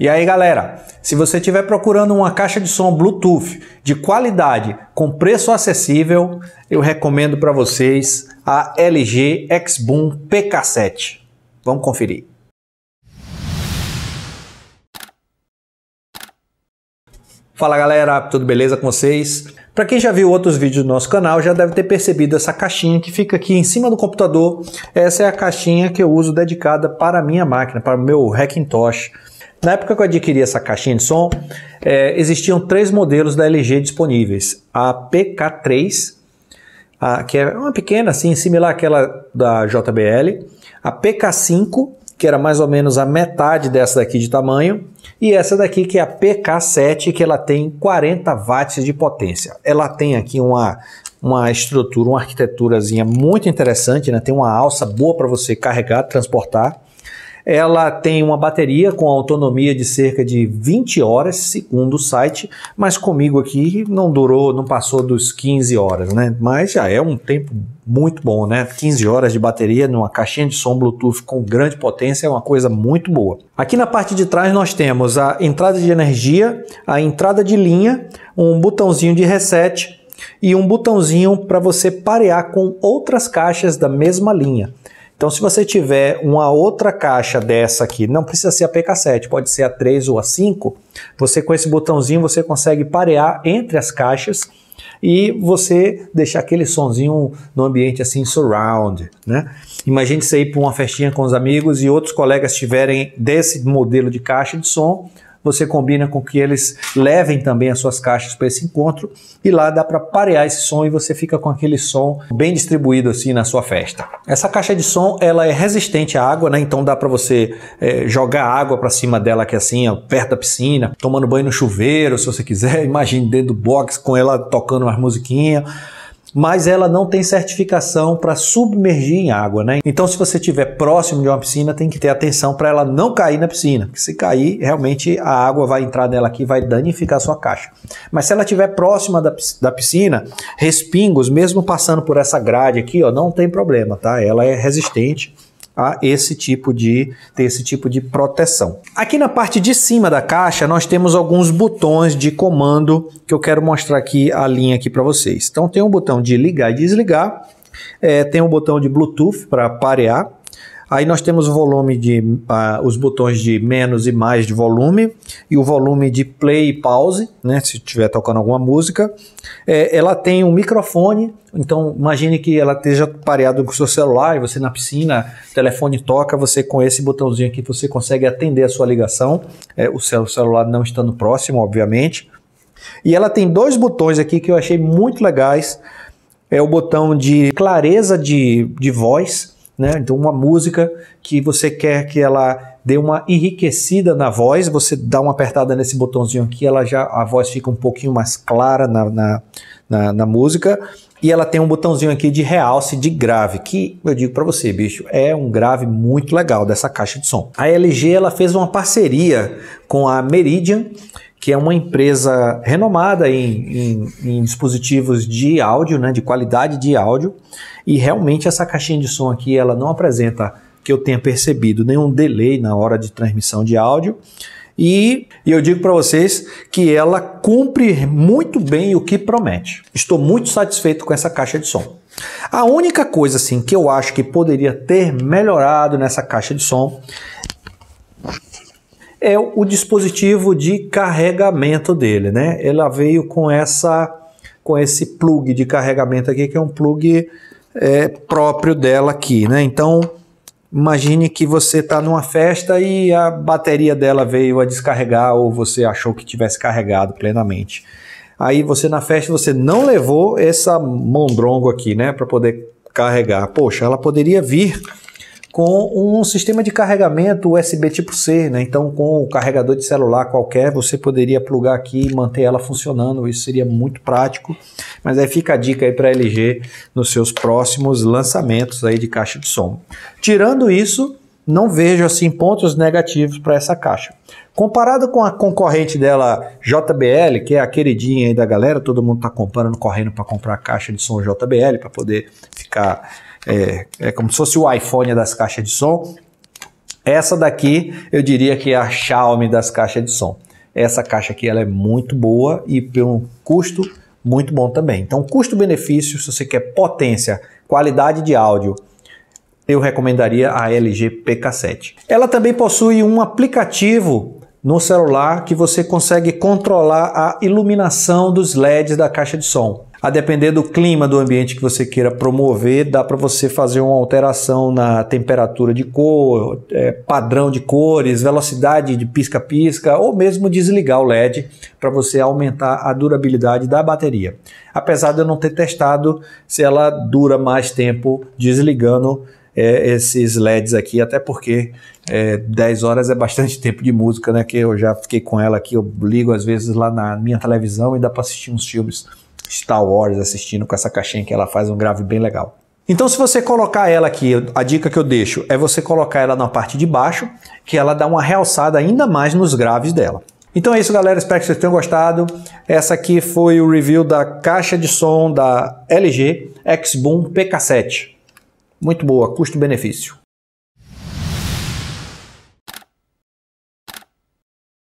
E aí, galera, se você estiver procurando uma caixa de som Bluetooth de qualidade com preço acessível, eu recomendo para vocês a LG Xboom PK7. Vamos conferir. Fala galera, tudo beleza com vocês? Para quem já viu outros vídeos do nosso canal, já deve ter percebido essa caixinha que fica aqui em cima do computador. Essa é a caixinha que eu uso dedicada para a minha máquina, para o meu Hackintosh. Na época que eu adquiri essa caixinha de som, é, existiam três modelos da LG disponíveis. A PK3, a, que é uma pequena, assim, similar àquela da JBL. A PK5, que era mais ou menos a metade dessa daqui de tamanho. E essa daqui, que é a PK7, que ela tem 40 watts de potência. Ela tem aqui uma, uma estrutura, uma arquiteturazinha muito interessante, né? tem uma alça boa para você carregar, transportar. Ela tem uma bateria com autonomia de cerca de 20 horas, segundo o site, mas comigo aqui não durou, não passou dos 15 horas, né? Mas já é um tempo muito bom, né? 15 horas de bateria numa caixinha de som Bluetooth com grande potência é uma coisa muito boa. Aqui na parte de trás nós temos a entrada de energia, a entrada de linha, um botãozinho de reset e um botãozinho para você parear com outras caixas da mesma linha. Então, se você tiver uma outra caixa dessa aqui, não precisa ser a PK7, pode ser a 3 ou a 5, você com esse botãozinho você consegue parear entre as caixas e você deixar aquele sonzinho no ambiente assim surround, né? Imagine você ir para uma festinha com os amigos e outros colegas tiverem desse modelo de caixa de som, você combina com que eles levem também as suas caixas para esse encontro e lá dá para parear esse som e você fica com aquele som bem distribuído assim na sua festa. Essa caixa de som ela é resistente à água, né? Então dá para você é, jogar água para cima dela que é assim ó, perto da piscina, tomando banho no chuveiro, se você quiser. Imagine dentro do box com ela tocando umas musiquinhas mas ela não tem certificação para submergir em água, né? Então, se você estiver próximo de uma piscina, tem que ter atenção para ela não cair na piscina, porque se cair, realmente a água vai entrar nela aqui, vai danificar a sua caixa. Mas se ela estiver próxima da, da piscina, respingos, mesmo passando por essa grade aqui, ó, não tem problema, tá? Ela é resistente a esse tipo de ter esse tipo de proteção. Aqui na parte de cima da caixa nós temos alguns botões de comando que eu quero mostrar aqui a linha aqui para vocês. Então tem um botão de ligar e desligar, é, tem um botão de Bluetooth para parear, Aí nós temos o volume de uh, os botões de menos e mais de volume e o volume de play e pause, né? Se estiver tocando alguma música, é, ela tem um microfone. Então imagine que ela esteja pareado com o seu celular e você na piscina, o telefone toca, você com esse botãozinho aqui você consegue atender a sua ligação, é, o seu celular não estando próximo, obviamente. E ela tem dois botões aqui que eu achei muito legais. É o botão de clareza de, de voz né? Então, uma música que você quer que ela dê uma enriquecida na voz, você dá uma apertada nesse botãozinho aqui, ela já a voz fica um pouquinho mais clara na, na, na, na música. E ela tem um botãozinho aqui de realce de grave, que eu digo para você, bicho, é um grave muito legal dessa caixa de som. A LG ela fez uma parceria com a Meridian, que é uma empresa renomada em, em, em dispositivos de áudio, né, de qualidade de áudio. E realmente essa caixinha de som aqui ela não apresenta que eu tenha percebido nenhum delay na hora de transmissão de áudio. E, eu digo para vocês que ela cumpre muito bem o que promete. Estou muito satisfeito com essa caixa de som. A única coisa assim que eu acho que poderia ter melhorado nessa caixa de som é o dispositivo de carregamento dele, né? Ela veio com essa com esse plug de carregamento aqui que é um plug é, próprio dela aqui, né? Então Imagine que você está numa festa e a bateria dela veio a descarregar ou você achou que tivesse carregado plenamente. Aí você na festa você não levou essa mondrongo aqui, né, para poder carregar. Poxa, ela poderia vir com um sistema de carregamento USB tipo C, né? Então, com o carregador de celular qualquer, você poderia plugar aqui e manter ela funcionando. Isso seria muito prático. Mas aí fica a dica aí para LG nos seus próximos lançamentos aí de caixa de som. Tirando isso, não vejo assim pontos negativos para essa caixa. Comparado com a concorrente dela, JBL, que é a queridinha aí da galera, todo mundo está comprando, correndo para comprar a caixa de som JBL para poder ficar é, é como se fosse o iPhone das caixas de som. Essa daqui eu diria que é a Xiaomi das caixas de som. Essa caixa aqui ela é muito boa e pelo custo muito bom também. Então, custo-benefício, se você quer potência, qualidade de áudio, eu recomendaria a LG PK7. Ela também possui um aplicativo no celular que você consegue controlar a iluminação dos LEDs da caixa de som. A depender do clima do ambiente que você queira promover, dá para você fazer uma alteração na temperatura de cor, é, padrão de cores, velocidade de pisca-pisca, ou mesmo desligar o LED para você aumentar a durabilidade da bateria. Apesar de eu não ter testado se ela dura mais tempo desligando é, esses LEDs aqui, até porque é, 10 horas é bastante tempo de música, né? Que eu já fiquei com ela aqui, eu ligo às vezes lá na minha televisão e dá para assistir uns filmes Star Wars assistindo com essa caixinha que ela faz um grave bem legal. Então, se você colocar ela aqui, a dica que eu deixo é você colocar ela na parte de baixo, que ela dá uma realçada ainda mais nos graves dela. Então é isso, galera. Espero que vocês tenham gostado. Essa aqui foi o review da caixa de som da LG Xboom PK7. Muito boa, custo-benefício.